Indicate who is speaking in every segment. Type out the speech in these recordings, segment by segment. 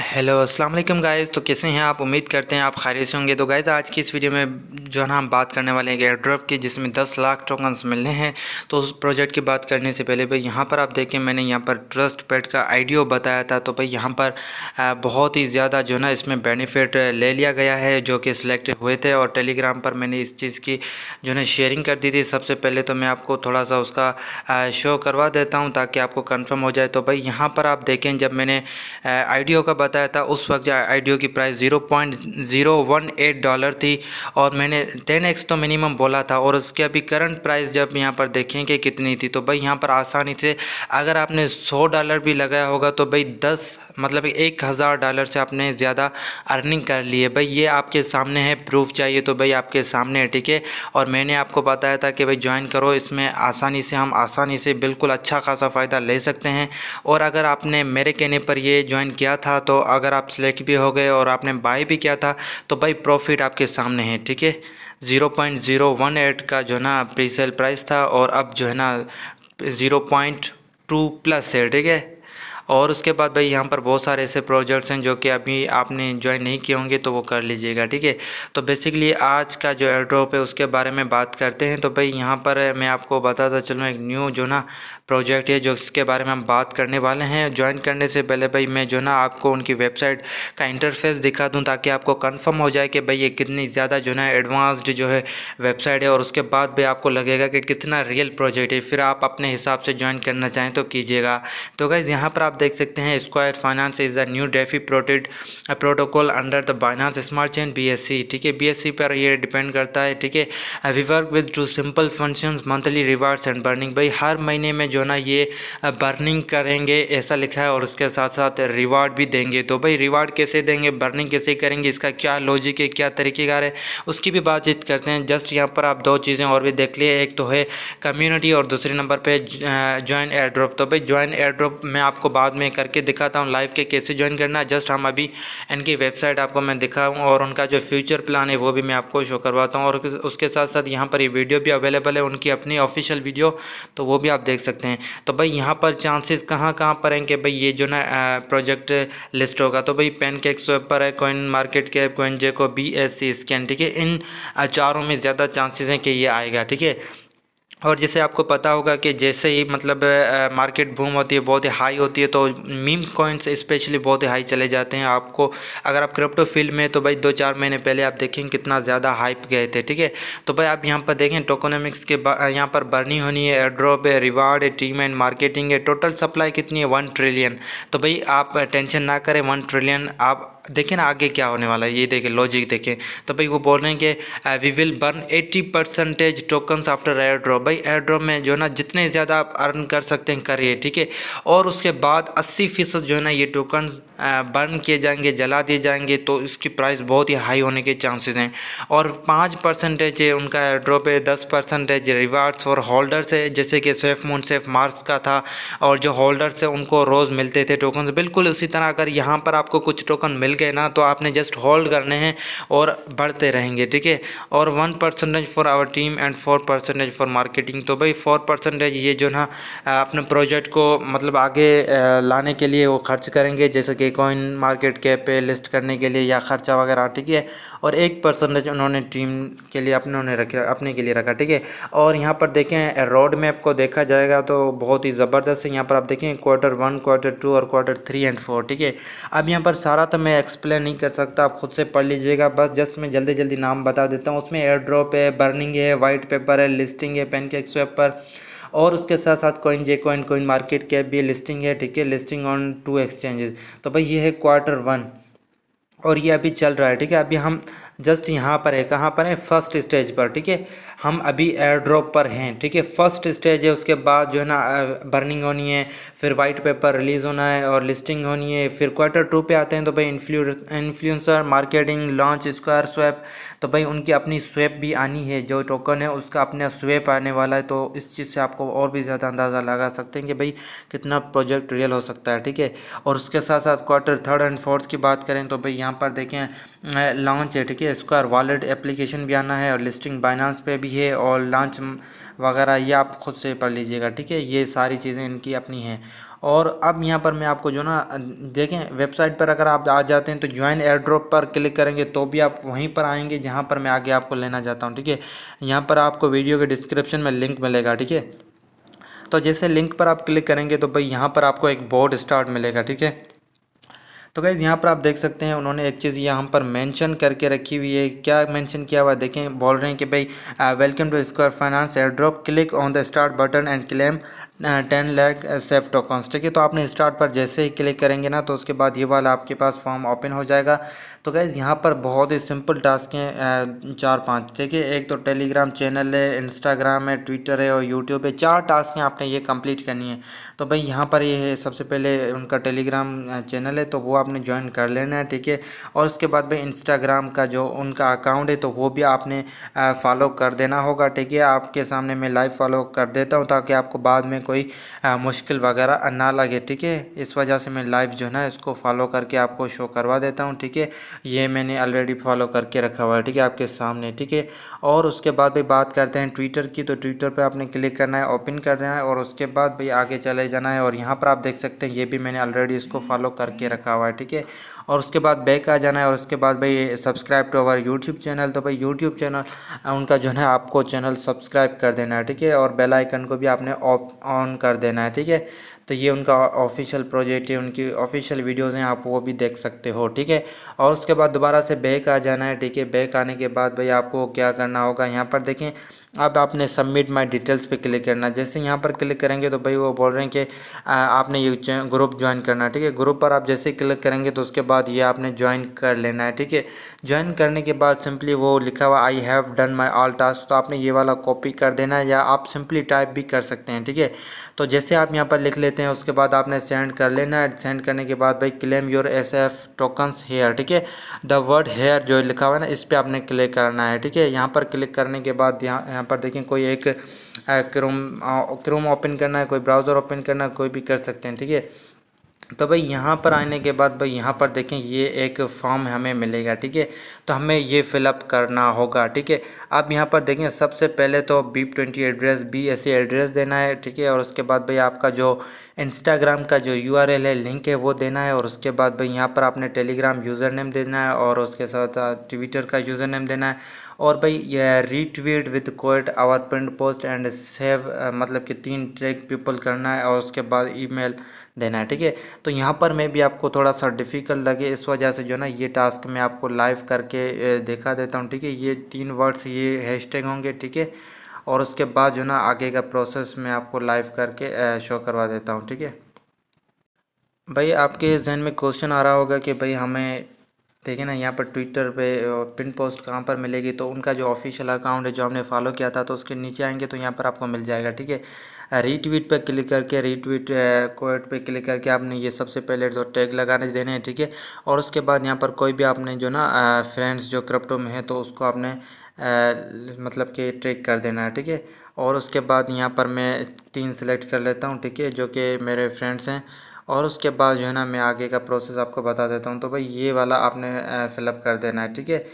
Speaker 1: hello अस्सलाम वालेकुम guys तो कैसे हैं आप उम्मीद करते हैं आप खैर से होंगे तो गाइस आज की इस वीडियो में जो है ना हम बात करने वाले हैं एयर ड्रॉप की जिसमें 10 लाख टोकन्स मिलने हैं तो उस प्रोजेक्ट की बात करने से पहले भाई यहाँ पर आप देखें मैंने यहाँ पर ट्रस्ट पेड का आईडियो बताया था तो भाई यहाँ पर बहुत ही ज़्यादा जो है ना इसमें बेनिफिट ले लिया गया है जो कि सिलेक्ट हुए थे और टेलीग्राम पर मैंने इस चीज़ की जो है शेयरिंग कर दी थी सबसे पहले तो मैं आपको थोड़ा सा उसका शो करवा देता हूँ ताकि आपको कन्फर्म हो जाए तो भाई यहाँ पर आप देखें जब मैंने आइडियो का बताया था उस वक्त आइडियो की price zero point zero one eight dollar थी और मैंने टेन एक्स तो मिनिमम बोला था और उसके अभी करंट प्राइस जब यहाँ पर देखेंगे कितनी थी तो भाई यहाँ पर आसानी से अगर आपने सौ डॉलर भी लगाया होगा तो भाई दस मतलब एक हज़ार डॉलर से आपने ज़्यादा अर्निंग कर ली है भाई ये आपके सामने है प्रूफ चाहिए तो भाई आपके सामने है ठीक है और मैंने आपको बताया था कि भाई ज्वाइन करो इसमें आसानी से हम आसानी से बिल्कुल अच्छा खासा फ़ायदा ले सकते हैं और अगर आपने मेरे कहने पर ये ज्वाइन किया था तो अगर आप सेलेक्ट भी हो गए और आपने बाई भी किया था तो भाई प्रॉफिट आपके सामने है ठीक है zero point zero one eight का जो है ना प्री सेल प्राइस था और अब जो है ना ज़ीरो पॉइंट टू प्लस है ठीक है और उसके बाद भाई यहाँ पर बहुत सारे ऐसे प्रोजेक्ट्स हैं जो कि अभी आपने ज्वाइन नहीं किए होंगे तो वो कर लीजिएगा ठीक है तो बेसिकली आज का जो एयरड्रॉप है उसके बारे में बात करते हैं तो भाई यहाँ पर मैं आपको बताता चलूँ एक न्यू जो ना प्रोजेक्ट है जो इसके बारे में हम बात करने वाले हैं ज्वाइन करने से पहले भाई मैं जो ना आपको उनकी वेबसाइट का इंटरफेस दिखा दूँ ताकि आपको कन्फर्म हो जाए कि भाई ये कितनी ज़्यादा जो ना एडवांस्ड जो है वेबसाइट है और उसके बाद भी आपको लगेगा कि कितना रियल प्रोजेक्ट है फिर आप अपने हिसाब से ज्वाइन करना चाहें तो कीजिएगा तो गाइज़ यहाँ पर आप आप देख सकते हैं square finance is a new DeFi प्रोटेड protocol under the Binance smart chain B ठीक है बी पर यह डिपेंड करता है ठीक है we work with two simple function monthly rewards and burning भाई हर महीने में जो ना ये बर्निंग uh, करेंगे ऐसा लिखा है और उसके साथ साथ रिवार्ड भी देंगे तो भाई रिवार्ड कैसे देंगे बर्निंग कैसे करेंगे इसका क्या लॉजिक है क्या तरीकेकार है उसकी भी बातचीत करते हैं जस्ट यहाँ पर आप दो चीज़ें और भी देख लिए एक तो है कम्युनिटी और दूसरे नंबर पर ज्वाइन एयर ड्रॉप तो भाई ज्वाइन एयर ड्रॉप में आपको बात बाद में करके दिखाता हूँ लाइव के कैसे ज्वाइन करना है जस्ट हम अभी इनकी वेबसाइट आपको मैं दिखाऊँ और उनका जो फ्यूचर प्लान है वो भी मैं आपको शो करवाता हूँ और उसके साथ साथ यहाँ पर ये वीडियो भी अवेलेबल है उनकी अपनी ऑफिशियल वीडियो तो वो भी आप देख सकते हैं तो भाई यहाँ पर चांसेस कहाँ कहाँ पर हैं कि भाई ये जो ना प्रोजेक्ट लिस्ट होगा तो भाई पेन केक्स पर है कोइन मार्केट के coin gecko B S C scan ठीक है इन चारों में ज़्यादा चांसेस हैं कि ये आएगा ठीक है और जैसे आपको पता होगा कि जैसे ही मतलब मार्केट बूम होती है बहुत ही हाई होती है तो मीम कॉइन्स स्पेशली बहुत ही हाई चले जाते हैं आपको अगर आप क्रिप्टो फील्ड में तो भाई दो चार महीने पहले आप देखें कितना ज़्यादा हाइप गए थे ठीक है तो भाई आप यहाँ पर देखें टोकोनॉमिक्स के यहाँ पर बर्नी होनी है एड्रॉप है रिवार्ड है टीम एंड मार्केटिंग है टोटल सप्लाई कितनी है वन ट्रिलियन तो भाई आप टेंशन ना करें वन ट्रिलियन आप देखें ना आगे क्या होने वाला है ये देखें लॉजिक देखें तो भाई वो बोल रहे हैं कि we will burn 80 percentage tokens after airdrop भाई एयर ड्रॉप में जो है ना जितने ज़्यादा आप अर्न कर सकते हैं करिए ठीक है और उसके बाद अस्सी फीसद जो है ना ये टोकन्स बर्न किए जाएंगे जला दिए जाएंगे तो इसकी प्राइस बहुत ही हाई होने के चांसेस हैं और पाँच परसेंटेज उनका ड्रॉप है दस परसेंटेज रिवार्ड्स और होल्डर्स है जैसे कि सेफ मून सेफ मार्क्स का था और जो होल्डर्स है उनको रोज़ मिलते थे टोकन बिल्कुल उसी तरह अगर यहाँ पर आपको कुछ टोकन मिल गए ना तो आपने जस्ट होल्ड करने हैं और बढ़ते रहेंगे ठीक है और one percentage for our team and four percentage for marketing तो भाई फोर परसेंटेज ये जो ना अपने प्रोजेक्ट को मतलब आगे लाने के लिए वो खर्च करेंगे जैसे कि कॉइन मार्केट कैप पे लिस्ट करने के लिए या ख़र्चा वगैरह ठीक है और एक परसेंटेज उन्होंने टीम के लिए अपने उन्होंने रखा अपने के लिए रखा ठीक है और यहाँ पर देखें रोड मैप को देखा जाएगा तो बहुत ही ज़बरदस्त है यहाँ पर आप देखें क्वार्टर वन क्वार्टर टू और क्वार्टर थ्री एंड फोर ठीक है अब यहाँ पर सारा तो मैं एक्सप्लेन नहीं कर सकता आप खुद से पढ़ लीजिएगा बस जस्ट मैं जल्दी जल्दी नाम बता देता हूँ उसमें एयर ड्रॉप है बर्निंग है वाइट पेपर है लिस्टिंग है पेन के स्वेपर और उसके साथ साथ कॉइन जे कॉइन कॉइन मार्केट कैप भी लिस्टिंग है ठीक है लिस्टिंग ऑन टू एक्सचेंजेस तो भाई ये है क्वार्टर वन और ये अभी चल रहा है ठीक है अभी हम जस्ट यहाँ पर है कहाँ पर है फर्स्ट स्टेज पर ठीक है हम अभी एयर ड्रॉप पर हैं ठीक है फर्स्ट स्टेज है उसके बाद जो है ना बर्निंग होनी है फिर वाइट पेपर रिलीज़ होना है और लिस्टिंग होनी है फिर क्वार्टर टू पे आते हैं तो भाई influencer marketing launch square swap तो भाई उनकी अपनी स्वेप भी आनी है जो टोकन है उसका अपना स्वेप आने वाला है तो इस चीज़ से आपको और भी ज़्यादा अंदाज़ा लगा सकते हैं कि भाई कितना प्रोजेक्ट रियल हो सकता है ठीक है और उसके साथ साथ क्वार्टर थर्ड एंड फोर्थ की बात करें तो भाई यहाँ पर देखें लॉन्च है ठीक है स्क्वायर वॉलेट एप्लीकेशन भी आना है और लिस्टिंग बाइनांस पे भी रही है और लॉन्च वगैरह ये आप खुद से पढ़ लीजिएगा ठीक है ये सारी चीज़ें इनकी अपनी हैं और अब यहाँ पर मैं आपको जो ना देखें वेबसाइट पर अगर आप आ जाते हैं तो ज्वाइन एयर पर क्लिक करेंगे तो भी आप वहीं पर आएंगे जहाँ पर मैं आगे आपको लेना चाहता हूँ ठीक है यहाँ पर आपको वीडियो के डिस्क्रिप्शन में लिंक मिलेगा ठीक है तो जैसे लिंक पर आप क्लिक करेंगे तो भाई यहाँ पर आपको एक बोर्ड स्टार्ट मिलेगा ठीक है तो गैज़ यहाँ पर आप देख सकते हैं उन्होंने एक चीज़ यहाँ पर मेंशन करके रखी हुई है क्या मेंशन किया हुआ देखें बोल रहे हैं कि भाई welcome to square finance airdrop click on the start button and claim ten lakh safe tokens ठीक है तो आपने स्टार्ट पर जैसे ही क्लिक करेंगे ना तो उसके बाद ये वाला आपके पास फॉर्म ओपन हो जाएगा तो गैज़ यहाँ पर बहुत ही सिंपल टास्क हैं चार पाँच ठीक है एक तो टेलीग्राम चैनल है इंस्टाग्राम है ट्विटर है और यूट्यूब है चार टास्क हैं आपने ये कंप्लीट करनी है तो भाई यहाँ पर ये है सबसे पहले उनका टेलीग्राम चैनल है तो वो आपने ज्वाइन कर लेना है ठीक है और उसके बाद भाई इंस्टाग्राम का जो उनका अकाउंट है तो वो भी आपने फॉलो कर देना होगा ठीक है आपके सामने मैं लाइव फॉलो कर देता हूँ ताकि आपको बाद में कोई आ, मुश्किल वगैरह ना लगे ठीक है इस वजह से मैं लाइव जो है ना इसको फॉलो करके आपको शो करवा देता हूँ ठीक है ये मैंने ऑलरेडी फॉलो करके रखा हुआ है ठीक है आपके सामने ठीक है और उसके बाद भी बात करते हैं ट्विटर की तो ट्विटर पर आपने क्लिक करना है ओपन करना है और उसके बाद भाई आगे चले जाना है और यहाँ पर आप देख सकते हैं ये भी मैंने ऑलरेडी इसको फॉलो करके रखा हुआ है ठीक है और उसके बाद बैक आ जाना है और उसके बाद भाई subscribe to our YouTube channel तो भाई यूट्यूब चैनल उनका जो है आपको चैनल सब्सक्राइब कर देना है ठीक है और बेल आइकन को भी आपने ऑफ ऑन कर देना है ठीक है तो ये उनका ऑफिशियल प्रोजेक्ट है उनकी ऑफिशियल वीडियोज़ हैं आप वो भी देख सकते हो ठीक है और उसके बाद दोबारा से बैक आ जाना है ठीक है बैक आने के बाद भाई आपको क्या करना होगा यहाँ पर देखें अब आपने सबमिट माई डिटेल्स पे क्लिक करना जैसे यहाँ पर क्लिक करेंगे तो भाई वो बोल रहे हैं कि आपने ये ग्रुप ज्वाइन करना ठीक है ग्रुप पर आप जैसे क्लिक करेंगे तो उसके बाद ये आपने ज्वाइन कर लेना है ठीक है ज्वाइन करने के बाद सिंपली वो लिखा हुआ I have done my all task तो आपने ये वाला कॉपी कर देना है या आप सिंपली टाइप भी कर सकते हैं ठीक है तो जैसे आप यहाँ पर लिख लेते लेते हैं उसके बाद आपने सेंड कर लेना है सेंड करने के बाद भाई claim your S F tokens here ठीक है द वर्ड हेयर जो लिखा हुआ है ना इस पर आपने क्लिक करना है ठीक है यहाँ पर क्लिक करने के बाद यहाँ यहाँ पर देखें कोई एक क्रोम क्रोम ओपन करना है कोई ब्राउज़र ओपन करना है कोई भी कर सकते हैं ठीक है तो भाई यहाँ पर आने के बाद भाई यहाँ पर देखें ये एक फॉर्म हमें मिलेगा ठीक है तो हमें ये फिलअप करना होगा ठीक है आप यहाँ पर देखें सबसे पहले तो B twenty address B S address देना है ठीक है और उसके बाद भाई आपका जो इंस्टाग्राम का जो यू है लिंक है वो देना है और उसके बाद भाई यहाँ पर आपने टेलीग्राम यूज़र नेम देना है और उसके साथ ट्विटर का यूज़र नेम देना है और भाई ये retweet with quote our print post and save मतलब कि तीन ट्रैक पीपल करना है और उसके बाद ईमेल देना है ठीक है तो यहाँ पर मैं भी आपको थोड़ा सा डिफ़िकल्ट लगे इस वजह से जो ना ये टास्क मैं आपको लाइव करके दिखा देता हूँ ठीक है ये तीन वर्ड्स ये हैशटैग होंगे ठीक है और उसके बाद जो ना आगे का प्रोसेस मैं आपको लाइव करके शो करवा देता हूँ ठीक है भाई आपके जहन में क्वेश्चन आ रहा होगा कि भाई हमें ठीक है ना यहाँ पर ट्विटर पे पिन पोस्ट कहाँ पर मिलेगी तो उनका जो ऑफिशियल अकाउंट है जो हमने फॉलो किया था तो उसके नीचे आएंगे तो यहाँ पर आपको मिल जाएगा ठीक है रीट्वीट पर क्लिक करके रीट्वीट कोट पे क्लिक करके आपने ये सबसे पहले जो टैग लगाने देने हैं ठीक है और उसके बाद यहाँ पर कोई भी आपने जो ना फ्रेंड्स जो क्रिप्टो में है तो उसको आपने आ, मतलब कि ट्रैक कर देना है ठीक है और उसके बाद यहाँ पर मैं तीन सेलेक्ट कर लेता हूँ ठीक है जो कि मेरे फ्रेंड्स हैं और उसके बाद जो है ना मैं आगे का प्रोसेस आपको बता देता हूँ तो भाई ये वाला आपने फिलअप कर देना है ठीक है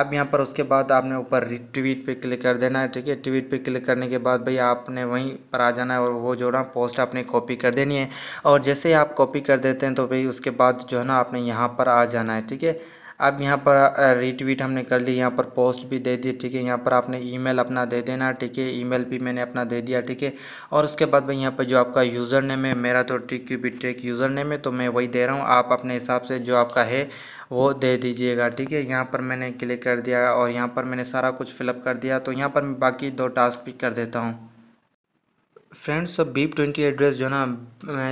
Speaker 1: अब यहाँ पर उसके बाद आपने ऊपर ट्वीट पे क्लिक कर देना है ठीक है ट्वीट पे क्लिक करने के बाद भाई आपने वहीं पर आ जाना है और वो जो ना पोस्ट आपने कॉपी कर देनी है और जैसे ही आप कॉपी कर देते हैं तो भाई उसके बाद जो है ना आपने यहाँ पर आ जाना है ठीक है अब यहाँ पर रीट्वीट हमने कर ली यहाँ पर पोस्ट भी दे दी ठीक है यहाँ पर आपने ईमेल अपना दे देना ठीक है ईमेल भी मैंने अपना दे दिया ठीक है और उसके बाद भाई यहाँ पर जो आपका यूज़र नेम है मेरा तो टिक क्यूबी टेक यूज़र नेम है तो मैं वही दे रहा हूँ आप अपने हिसाब से जो आपका है वो दे दीजिएगा ठीक है यहाँ पर मैंने क्लिक कर दिया और यहाँ पर मैंने सारा कुछ फिलअप कर दिया तो यहाँ पर मैं बाकी दो टास्क भी कर देता हूँ फ्रेंड्स सब बीप ट्वेंटी एड्रेस जो ना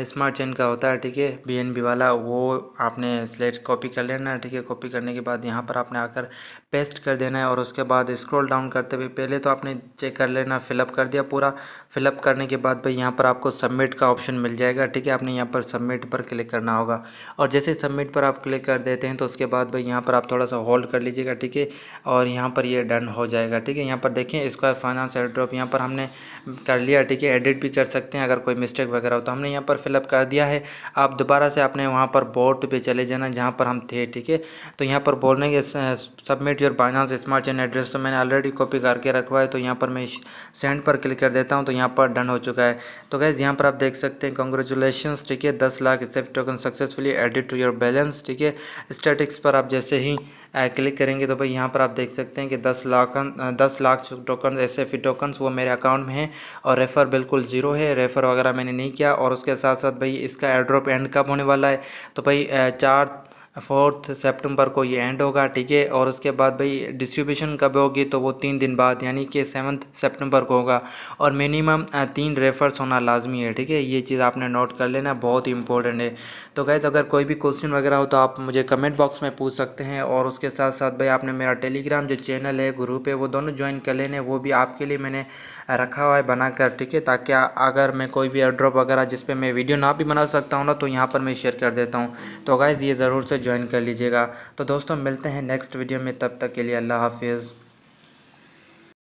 Speaker 1: स्मार्ट चेन का होता है ठीक है बी एन बी वाला वो आपने स्लेट कॉपी कर लेना है ठीक है कॉपी करने के बाद यहाँ पर आपने आकर पेस्ट कर देना है और उसके बाद स्क्रॉल डाउन करते हुए पहले तो आपने चेक कर लेना फिलअप कर दिया पूरा फिलअप करने के बाद भाई यहाँ पर आपको सबमिट का ऑप्शन मिल जाएगा ठीक है आपने यहाँ पर सबमिट पर क्लिक करना होगा और जैसे सबमिट पर आप क्लिक कर देते हैं तो उसके बाद भाई यहाँ पर आप थोड़ा सा होल्ड कर लीजिएगा ठीक है और यहाँ पर ये डन हो जाएगा ठीक है यहाँ पर देखें इसका फाइनेंस एड्रॉप यहाँ पर हमने कर लिया ठीक है एडिट भी कर सकते हैं अगर कोई मिस्टेक वगैरह हो तो हमने यहाँ पर फिलअप कर दिया है आप दोबारा से आपने वहाँ पर बोर्ड पे चले जाना जहाँ पर हम थे ठीक है तो यहाँ पर बोलने के submit your Binance smart chain address तो मैंने ऑलरेडी कॉपी करके रखवा है तो यहाँ पर मैं सेंड पर क्लिक कर देता हूँ तो यहाँ पर डन हो चुका है तो गैस यहाँ पर आप देख सकते हैं कॉन्ग्रेचुलेशन ठीक है दस lakh safe token successfully added to your balance ठीक है स्टेटिक्स पर आप जैसे ही क्लिक करेंगे तो भाई यहाँ पर आप देख सकते हैं कि दस लाख दस lakh token S F tokens वो मेरे अकाउंट में हैं और रेफ़र बिल्कुल ज़ीरो है रेफ़र वगैरह मैंने नहीं किया और उसके साथ साथ भाई इसका एड्रॉप एंड कब होने वाला है तो भाई चार फोर्थ सितंबर को ये एंड होगा ठीक है और उसके बाद भाई डिस्ट्रीब्यूशन कब होगी तो वो तीन दिन बाद यानी कि सेवन्थ सितंबर को होगा और मिनिमम तीन रेफर्स होना लाजमी है ठीक है ये चीज़ आपने नोट कर लेना बहुत ही इंपॉर्टेंट है तो गैस अगर कोई भी क्वेश्चन वगैरह हो तो आप मुझे कमेंट बॉक्स में पूछ सकते हैं और उसके साथ साथ भाई आपने मेरा टेलीग्राम जो चैनल है ग्रुप है वो दोनों ज्वाइन कर लेने वो भी आपके लिए मैंने रखा हुआ है बनाकर ठीक है ताकि अगर मैं कोई भी एड्रॉप वगैरह जिस पर मैं वीडियो ना भी बना सकता हूँ ना तो यहाँ पर मैं शेयर कर देता हूँ तो गैज़ ये ज़रूर से ज्वाइन कर लीजिएगा तो दोस्तों मिलते हैं नेक्स्ट वीडियो में तब तक के लिए अल्लाह हाफिज़